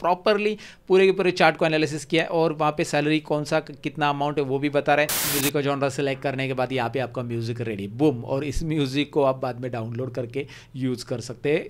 Properly पूरे के पूरे चार्ट को एनालिसिस किया है और वहाँ पे सैलरी कौन सा कितना अमाउंट है वो भी बता रहे हैं म्यूज़िक का जॉनरा सेलेक्ट करने के बाद यहाँ पे आपका म्यूज़िक रेडी बुम और इस म्यूज़िक को आप बाद में डाउनलोड करके यूज़ कर सकते हैं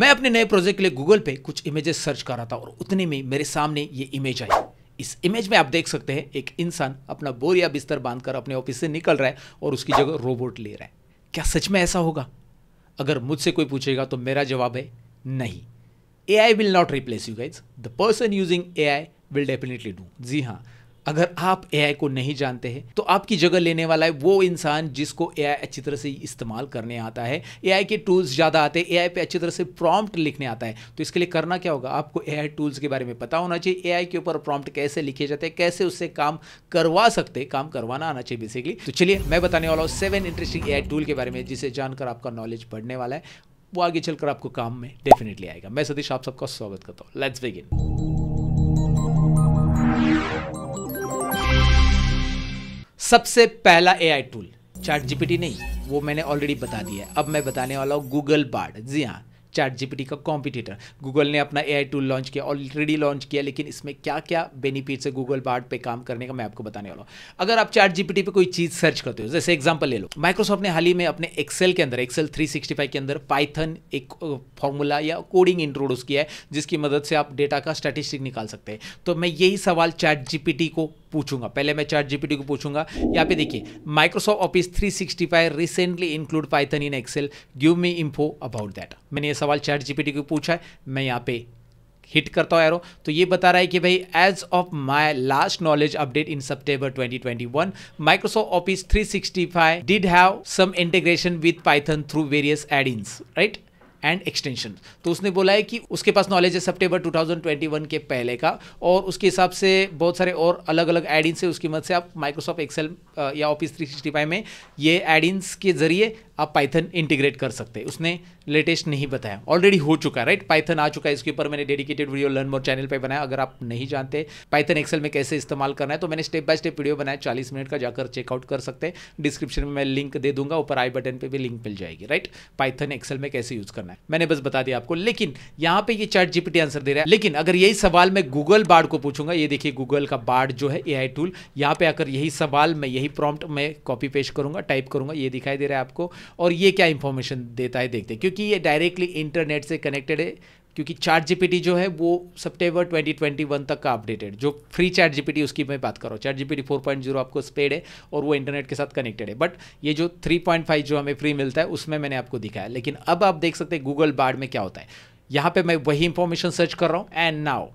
मैं अपने नए प्रोजेक्ट के लिए गूगल पे कुछ इमेजेस सर्च कर रहा था और उतने में मेरे सामने ये इमेज आई इस इमेज में आप देख सकते हैं एक इंसान अपना बोर या बिस्तर बांधकर अपने ऑफिस से निकल रहा है और उसकी जगह रोबोट ले रहा है क्या सच में ऐसा होगा अगर मुझसे कोई पूछेगा तो मेरा जवाब है नहीं AI will not replace you guys. The person using AI will definitely do. जी हाँ अगर आप ए को नहीं जानते हैं तो आपकी जगह लेने वाला है वो इंसान जिसको ए अच्छी तरह से इस्तेमाल करने आता है ए के टूल्स ज़्यादा आते हैं ए पे अच्छी तरह से प्रॉम्प्ट लिखने आता है तो इसके लिए करना क्या होगा आपको ए टूल्स के बारे में पता होना चाहिए ए के ऊपर प्रॉम्प्ट कैसे लिखे जाते हैं कैसे उससे काम करवा सकते काम करवाना आना चाहिए बेसिकली तो चलिए मैं बताने वाला हूँ सेवन इंटरेस्टिंग ए टूल के बारे में जिसे जानकर आपका नॉलेज बढ़ने वाला है वो आगे चलकर आपको काम में डेफिनेटली आएगा मैं सतीश आप सबका स्वागत करता हूँ लेट्स बिगिन सबसे पहला ए टूल चैट जीपीटी नहीं वो मैंने ऑलरेडी बता दिया है अब मैं बताने वाला हूँ गूगल बार्ड जी हाँ चैट जीपीटी का कॉम्पिटिटर गूगल ने अपना एआई टूल लॉन्च किया ऑलरेडी लॉन्च किया लेकिन इसमें क्या क्या बेनिफिट है गूगल बार्ड पे काम करने का मैं आपको बताने वाला हूँ अगर आप चैट जीपीटी पे कोई चीज़ सर्च करते हो जैसे एग्जाम्पल ले लो माइक्रोसॉफ्ट ने हाल ही में अपने एक्सेल के अंदर एक्सेल थ्री के अंदर पाइथन एक फॉर्मूला या कोडिंग इंट्रोड्यूस किया है जिसकी मदद से आप डेटा का स्टैटिस्टिक निकाल सकते हैं तो मैं यही सवाल चैट जीपीटी को पूछूंगा पहले मैं चैट जीपीटी को पूछूंगा यहाँ पे देखिए Microsoft office 365 recently include Python in Excel give me info about that मैंने ये सवाल चैट जीपीटी को पूछा है मैं यहाँ पे हिट करता हूँ एरो तो ये बता रहा है कि भाई as of my last knowledge update in September 2021 Microsoft office 365 did have some integration with Python through various add right and extension तो उसने बोला है कि उसके पास नॉलेज है सितंबर 2021 के पहले का और उसके हिसाब से बहुत सारे और अलग अलग एड से उसकी मदद से आप माइक्रोसॉफ्ट एक्सेल या ऑफिस 365 में ये एड इन्स के ज़रिए आप पाइथन इंटीग्रेट कर सकते हैं उसने लेटेस्ट नहीं बताया ऑलरेडी हो चुका है राइट पाइथन आ चुका है इसके ऊपर मैंने dedicated video learn more channel पे बनाया अगर आप नहीं जानते पाइथन एक्सेल में कैसे इस्तेमाल करना है तो मैंने स्टेप बाय स्टेप वीडियो बनाया चालीस मिनट का जाकर चेकआउट कर सकते हैं डिस्क्रिप्शन में मैं लिंक दे दूंगा ऊपर आई बटन पर भी लिंक मिल जाएगी राइट पाइथन एक्सेल में कैसे यूज करना है मैंने बस बता दिया आपको लेकिन यहाँ पे ये चैट जीपीटी आंसर दे रहा है लेकिन अगर यही सवाल मैं गूगल बार्ड को पूछूंगा ये देखिए गूगल का बार्ड जो है ए टूल यहाँ पे आकर यही सवाल मैं यही यही प्रॉम्प्ट मैं कॉपी पेश करूंगा टाइप करूंगा ये दिखाई दे रहा है आपको और ये क्या इंफॉर्मेशन देता है देखते हैं क्योंकि ये डायरेक्टली इंटरनेट से कनेक्टेड है क्योंकि चार्ट जीपीटी जो है वो सितंबर 2021 तक का अपडेटेड जो फ्री चार्ट जीपीटी उसकी मैं बात कर रहा हूँ चार्ट जीपीटी 4.0 आपको स्पेड है और वो इंटरनेट के साथ कनेक्टेड है बट ये जो 3.5 जो हमें फ्री मिलता है उसमें मैंने आपको दिखाया लेकिन अब आप देख सकते हैं गूगल बाढ़ में क्या होता है यहाँ पर मैं वही इंफॉर्मेशन सर्च कर रहा हूँ एंड नाउ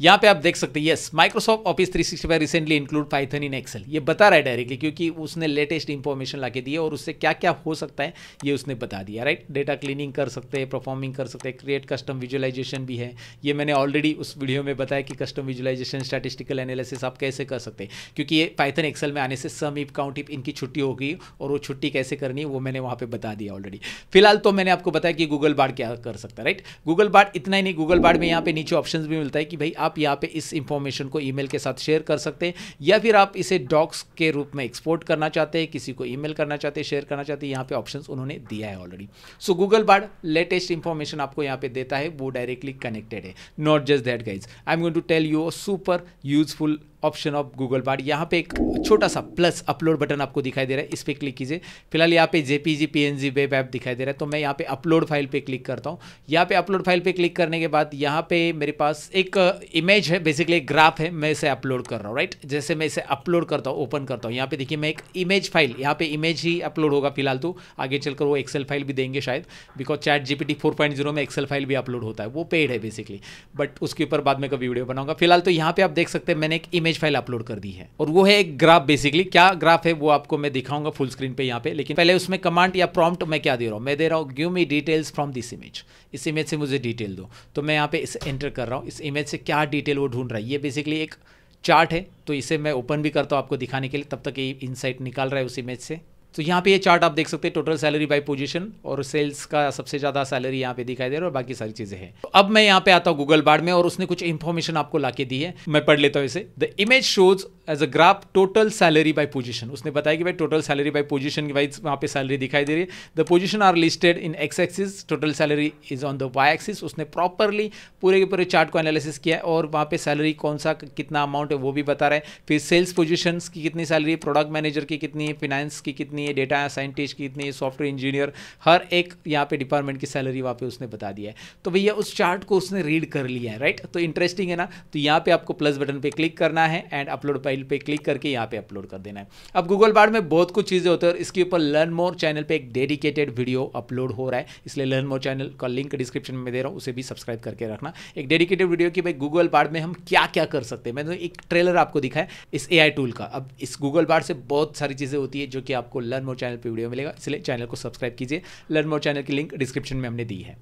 यहाँ पे आप देख सकते हैं yes Microsoft office 365 recently include Python in Excel ये बता रहा है डायरेक्टली क्योंकि उसने लेटेस्ट इंफॉर्मेशन ला के दी है और उससे क्या क्या हो सकता है ये उसने बता दिया राइट डेटा क्लीनिंग कर सकते हैं परफॉर्मिंग कर सकते हैं क्रिएट कस्टम विजुअलाइजेशन भी है ये मैंने ऑलरेडी उस वीडियो में बताया कि कस्टम विजुअलाइजेशन स्टैटिस्टिकल एनालिसिस आप कैसे कर सकते हैं क्योंकि ये पाइथन एक्सेल में आने से सम इफ काउंट इफ इनकी छुट्टी होगी और वो छुट्टी कैसे करनी वो मैंने वहाँ पर बता दिया ऑलरेडी फिलहाल तो मैंने आपको बताया कि गूगल बार्ड क्या कर सकता है राइट गूगल बार्ड इतना ही नहीं गूगल बार्ड में यहाँ पे नीचे ऑप्शन भी मिलता है कि भाई आप आप यहाँ पे इस इंफॉर्मेशन को ईमेल के साथ शेयर कर सकते हैं या फिर आप इसे डॉक्स के रूप में एक्सपोर्ट करना चाहते हैं किसी को ईमेल करना चाहते हैं शेयर करना चाहते हैं यहाँ पे ऑप्शन उन्होंने दिया है already so Google Bard latest information आपको यहाँ पे देता है वो डायरेक्टली कनेक्टेड है not just that guys I am going to tell you super useful option of Google Bard यहाँ पे एक छोटा सा प्लस अपलोड बटन आपको दिखाई दे रहा है इस पर क्लिक कीजिए फिलहाल यहाँ पे जेपीजी पीएनजी वेब ऐप दिखाई दे रहा है तो मैं यहाँ पे अपलोड फाइल पे क्लिक करता हूँ यहाँ पे अपलोड फाइल पे क्लिक करने के बाद यहाँ पे मेरे पास एक इमेज uh, है बेसिकली एक ग्राफ है मैं इसे अपलोड कर रहा हूँ राइट जैसे मैं इसे अपलोड करता हूँ ओपन करता हूँ यहाँ पे देखिए मैं एक इमेज फाइल यहाँ पे इमेज ही अपलोड होगा फिलहाल तो आगे चलकर वो एक्सेल फाइल भी देंगे शायद बिकॉज चैट जीपीटी 4.0 में एक्सेल फाइल भी अपलोड होता है वो पेड है बेसिकली बट उसके ऊपर बाद में कभी वीडियो बनाऊंगा फिलहाल तो यहाँ पे आप देख सकते हैं मैंने एक इमेज इमेज फाइल अपलोड कर दी है और वो है एक ग्राफ बेसिकली क्या ग्राफ है वो आपको मैं दिखाऊंगा फुल स्क्रीन पे यहाँ पे लेकिन पहले उसमें कमांड या प्रॉम्प्ट मैं क्या दे रहा हूँ मैं दे रहा हूँ give me details from this image इस इमेज से मुझे डिटेल दो तो मैं यहाँ पे इस एंटर कर रहा हूँ इस इमेज से क्या डिटेल वो ढूंढ रहा है ये बेसिकली एक चार्ट है तो इसे मैं ओपन भी करता हूँ आपको दिखाने के लिए तब तक ये इनसाइट निकाल रहा है उस इमेज से तो यहाँ पे ये चार्ट आप देख सकते हैं टोटल सैलरी बाय पोजीशन और सेल्स का सबसे ज़्यादा सैलरी यहाँ पे दिखाई दे रहा है और बाकी सारी चीज़ें हैं तो अब मैं यहाँ पे आता हूँ गूगल बार में और उसने कुछ इन्फॉर्मेशन आपको लाके दी है मैं पढ़ लेता हूँ इसे the image shows as a graph total salary by position उसने बताया कि भाई टोटल सैलरी बाय पोजिशन की वाइज वहाँ पे सैलरी दिखाई दे रही है the position are listed in X axis total salary is on the Y axis उसने प्रॉपरली पूरे के पूरे चार्ट को एनालिसिस किया है और वहाँ पे सैलरी कौन सा कितना अमाउंट है वो भी बता रहा है फिर सेल्स पोजिशन की कितनी सैलरी प्रोडक्ट मैनेजर की कितनी फाइनेंस की कितनी कितनी है डेटा साइंटिस्ट की इतनी है सॉफ्टवेयर इंजीनियर हर एक यहाँ पे डिपार्टमेंट की सैलरी वहाँ पे उसने बता दिया है तो भैया उस चार्ट को उसने रीड कर लिया है राइट तो इंटरेस्टिंग है ना तो यहाँ पे आपको प्लस बटन पे क्लिक करना है एंड अपलोड फाइल पे क्लिक करके यहाँ पे अपलोड कर देना है अब गूगल बार में बहुत कुछ चीज़ें होती है और इसके ऊपर लर्न मोर चैनल पर एक डेडिकेटेड वीडियो अपलोड हो रहा है इसलिए लर्न मोर चैनल का लिंक डिस्क्रिप्शन में दे रहा हूँ उसे भी सब्सक्राइब करके रखना एक डेडिकेटेड वीडियो की भाई गूगल बार में हम क्या क्या कर सकते हैं मैंने एक ट्रेलर आपको दिखाया इस ए टूल का अब इस गूगल बार से बहुत सारी चीज़ें होती है जो कि आपको लर्न मोर चैनल पर वीडियो मिलेगा इसलिए चैनल को सब्सक्राइब कीजिए लर्न मोर चैनल की लिंक डिस्क्रिप्शन में हमने दी है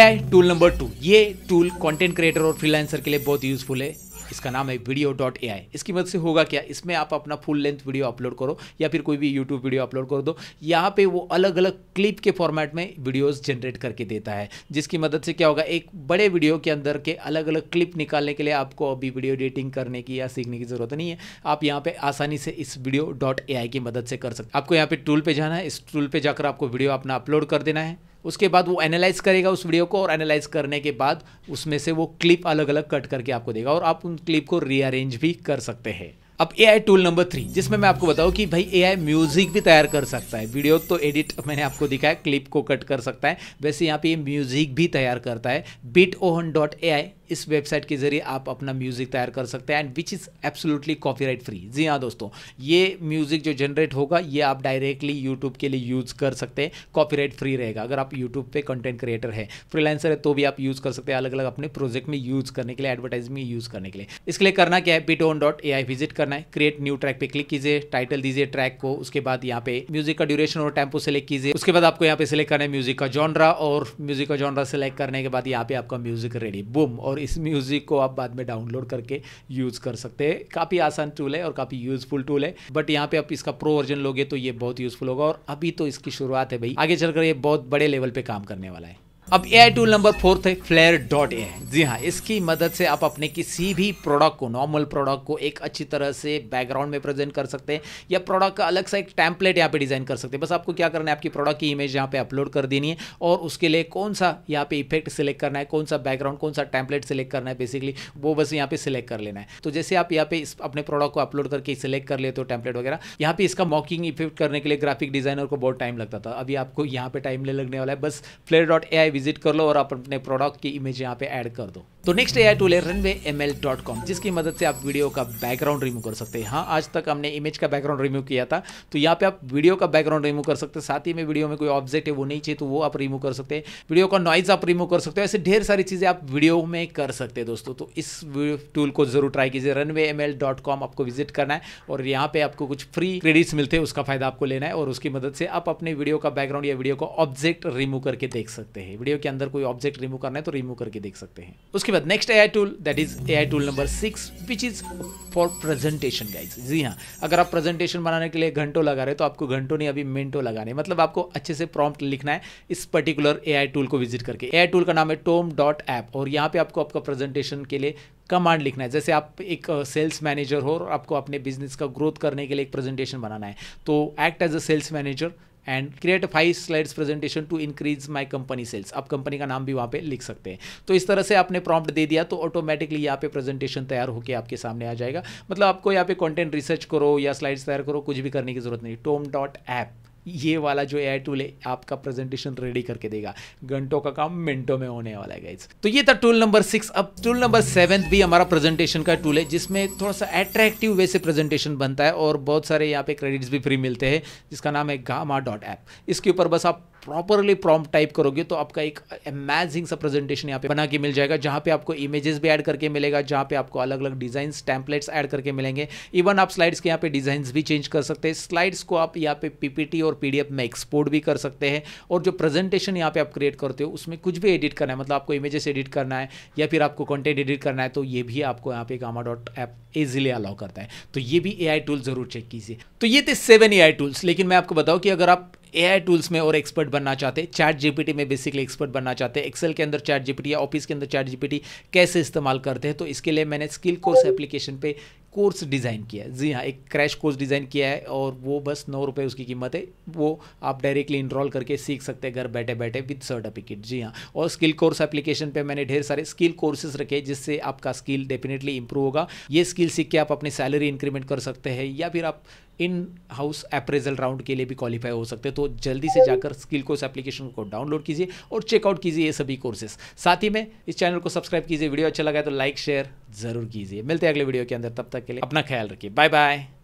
ए टूल नंबर टू ये टूल कॉन्टेंट क्रिएटर और फ्रीलांसर के लिए बहुत यूजफुल है इसका नाम है वीडियो डॉट ए आई इसकी मदद से होगा क्या इसमें आप अपना फुल लेंथ वीडियो अपलोड करो या फिर कोई भी यूट्यूब वीडियो अपलोड कर दो यहाँ पे वो अलग अलग क्लिप के फॉर्मेट में वीडियोस जनरेट करके देता है जिसकी मदद से क्या होगा एक बड़े वीडियो के अंदर के अलग अलग क्लिप निकालने के लिए आपको अभी वीडियो एडिटिंग करने की या सीखने की ज़रूरत नहीं है आप यहाँ पे आसानी से इस वीडियो डॉट ए आई की मदद से कर सकते आपको यहाँ पे टूल पे जाना है इस टूल पे जाकर आपको वीडियो अपना अपलोड कर देना है उसके बाद वो एनालाइज करेगा उस वीडियो को और एनालाइज करने के बाद उसमें से वो क्लिप अलग अलग कट करके आपको देगा और आप उन क्लिप को रीअरेंज भी कर सकते हैं अब A I tool number three जिसमें मैं आपको बताऊं कि भाई ए आई म्यूजिक भी तैयार कर सकता है वीडियो तो एडिट मैंने आपको दिखाया क्लिप को कट कर सकता है वैसे यहाँ पे ये म्यूजिक भी तैयार करता है बिट ओहन डॉट ए आई इस वेबसाइट के ज़रिए आप अपना म्यूज़िक तैयार कर सकते हैं and which is absolutely copyright free जी हाँ दोस्तों ये म्यूज़िक जो जनरेट होगा ये आप डायरेक्टली यूट्यूब के लिए यूज़ कर सकते हैं कॉपीराइट फ्री रहेगा अगर आप यूट्यूब पे कंटेंट क्रिएटर है फ्रीलांसर है तो भी आप यूज़ कर सकते हैं अलग अलग अपने प्रोजेक्ट में यूज़ करने के लिए एडवर्टाइज में यूज़ करने के लिए इसके लिए करना क्या है पीटोन डॉट ए आई विजिट करना है क्रिएट न्यू ट्रैक पे क्लिक कीजिए टाइटल दीजिए ट्रैक को उसके बाद यहाँ पे म्यूजिक का ड्यूरेशन और टेम्पो सेलेक्ट कीजिए उसके बाद आपको यहाँ पे सिलेक्ट करना है म्यूजिक का जॉनरा और म्यूजिक का जॉनरा सेलेक्ट करने के बाद यहाँ पे आपका म्यूजिक रेडी बुम और और इस म्यूज़िक को आप बाद में डाउनलोड करके यूज़ कर सकते हैं काफ़ी आसान टूल है और काफ़ी यूज़फुल टूल है बट यहाँ पे आप इसका प्रो वर्जन लोगे तो ये बहुत यूज़फुल होगा और अभी तो इसकी शुरुआत है भाई आगे चलकर ये बहुत बड़े लेवल पे काम करने वाला है अब ए टूल नंबर फोर्थ है फ्लेयर डॉट ए जी हाँ इसकी मदद से आप अपने किसी भी प्रोडक्ट को नॉर्मल प्रोडक्ट को एक अच्छी तरह से बैकग्राउंड में प्रेजेंट कर सकते हैं या प्रोडक्ट का अलग सा एक टैंपलेट यहाँ पे डिज़ाइन कर सकते हैं बस आपको क्या करना है आपकी प्रोडक्ट की इमेज यहाँ पे अपलोड कर देनी है और उसके लिए कौन सा यहाँ पे इफेक्ट सिलेक्ट करना है कौन सा बैकग्राउंड कौन सा टैंपलेट सिलेक्ट करना है बेसिकली वो बस यहाँ पे सिलेक्ट कर लेना है तो जैसे आप यहाँ पे अपने प्रोडक्ट को अपलोड करके सिलेक्ट कर लेते हो टैंपलेट वगैरह यहाँ पे इसका मॉकिंग इफेक्ट करने के लिए ग्राफिक डिजाइनर को बहुत टाइम लगता था अभी आपको यहाँ पे टाइम लगने वाला है बस Flair dot A I visit कर लो और आप अपने प्रोडक्ट की इमेज यहाँ पे ऐड कर दो तो नेक्स्ट एआई टूल है runway M L dot com जिसकी मदद से आप वीडियो का बैकग्राउंड रिमूव कर सकते हैं हाँ आज तक हमने इमेज का बैकग्राउंड रिमूव किया था तो यहाँ पे आप वीडियो का बैकग्राउंड रिमूव कर सकते हैं साथ ही में वीडियो में कोई ऑब्जेक्ट है वो नहीं चाहिए तो वो आप रिमूव कर सकते हैं वीडियो का नॉइज आप रिमूव कर सकते हो ऐसे ढेर सारी चीज़ें आप वीडियो में कर सकते हैं दोस्तों तो इस टूल को जरूर ट्राई कीजिए runway M L dot com आपको विजिट करना है और यहाँ पे आपको कुछ फ्री क्रेडिट्स मिलते हैं उसका फायदा आपको लेना है और उसकी मदद से आप अपने वीडियो का बैकग्राउंड या वीडियो का ऑब्जेक्ट रिमूव करके देख सकते हैं वीडियो के अंदर कोई ऑब्जेक्ट रिमूव करना है तो रिमूव करके देख सकते हैं उसके बाद next AI tool that is a tool number six which is for presentation guys जी हाँ अगर आप प्रेजेंटेशन बनाने के लिए घंटों लगा रहे हो तो आपको घंटों नहीं अभी मिनटों लगाने मतलब आपको अच्छे से प्रॉम्प्ट लिखना है इस पर्टिकुलर ए टूल को विजिट करके ए टूल का नाम है टोम डॉट ऐप और यहाँ पे आपको आपका प्रेजेंटेशन के लिए कमांड लिखना है जैसे आप एक सेल्स मैनेजर हो और आपको अपने बिजनेस का ग्रोथ करने के लिए एक प्रेजेंटेशन बनाना है तो act as a sales manager and create five slides presentation to increase my company sales आप कंपनी का नाम भी वहाँ पे लिख सकते हैं तो इस तरह से आपने प्रॉम्प्ट दे दिया तो ऑटोमेटिकली यहाँ पे प्रेजेंटेशन तैयार होकर आपके सामने आ जाएगा मतलब आपको यहाँ पे कंटेंट रिसर्च करो या स्लाइड्स तैयार करो कुछ भी करने की जरूरत नहीं टोम डॉट ऐप ये वाला जो ए टूल है आपका प्रेजेंटेशन रेडी करके देगा घंटों का काम मिनटों में होने वाला है गाइज तो ये था टूल नंबर सिक्स अब टूल नंबर सेवन भी हमारा प्रेजेंटेशन का टूल है जिसमें थोड़ा सा अट्रैक्टिव वे से प्रेजेंटेशन बनता है और बहुत सारे यहाँ पे क्रेडिट्स भी फ्री मिलते हैं जिसका नाम है गामा डॉट ऐप इसके ऊपर बस आप प्रॉपरली प्रॉम टाइप करोगे तो आपका एक अमेजिंग सा प्रेजेंटेशन यहाँ पे बना के मिल जाएगा जहाँ पे आपको इमेजेस भी ऐड करके मिलेगा जहाँ पे आपको अलग अलग डिजाइन टैंपलेट्स ऐड करके मिलेंगे इवन आप स्लाइड्स के यहाँ पे डिजाइन भी चेंज कर सकते हैं स्लाइड्स को आप यहाँ पे पीपीटी और पीडीएफ में एक्सपोर्ट भी कर सकते हैं और जो प्रेजेंटेशन यहाँ पे आप क्रिएट करते हो उसमें कुछ भी एडिट करना है मतलब आपको इमेजेस एडिट करना है या फिर आपको कंटेंट एडिट करना है तो ये भी आपको यहाँ पे Gamma dot app easily allow करता है तो ये भी ए टूल जरूर चेक कीजिए तो ये थे सेवन ए टूल्स लेकिन मैं आपको बताऊँ कि अगर आप ए आई टूल्स में और एक्सपर्ट बनना चाहते हैं चैट जीपीटी में बेसिकली एक्सपर्ट बनना चाहते हैं एक्सेल के अंदर चैट जीपीटी या ऑफिस के अंदर चैट जीपीटी कैसे इस्तेमाल करते हैं तो इसके लिए मैंने स्किल कोर्स एप्लीकेशन पे कोर्स डिज़ाइन किया है जी हाँ एक क्रैश कोर्स डिज़ाइन किया है और वो बस नौ रुपये उसकी कीमत है वो आप डायरेक्टली इनरोल करके सीख सकते हैं घर बैठे बैठे विद सर्टिफिकेट जी हाँ और स्किल कोर्स एप्लीकेशन पे मैंने ढेर सारे स्किल कोर्सेज रखे जिससे आपका स्किल डेफिनेटली इंप्रूव होगा ये स्किल सीख के आप अपनी सैलरी इंक्रीमेंट कर सकते हैं या फिर आप इन हाउस अप्रेजल राउंड के लिए भी क्वालिफाई हो सकते हैं तो जल्दी से जाकर स्किल कोर्स एप्लीकेशन को डाउनलोड कीजिए और चेकआउट कीजिए ये सभी कोर्सेस साथ ही में इस चैनल को सब्सक्राइब कीजिए वीडियो अच्छा लगा तो लाइक शेयर जरूर कीजिए मिलते हैं अगले वीडियो के अंदर तब तक के लिए अपना ख्याल रखिए बाय बाय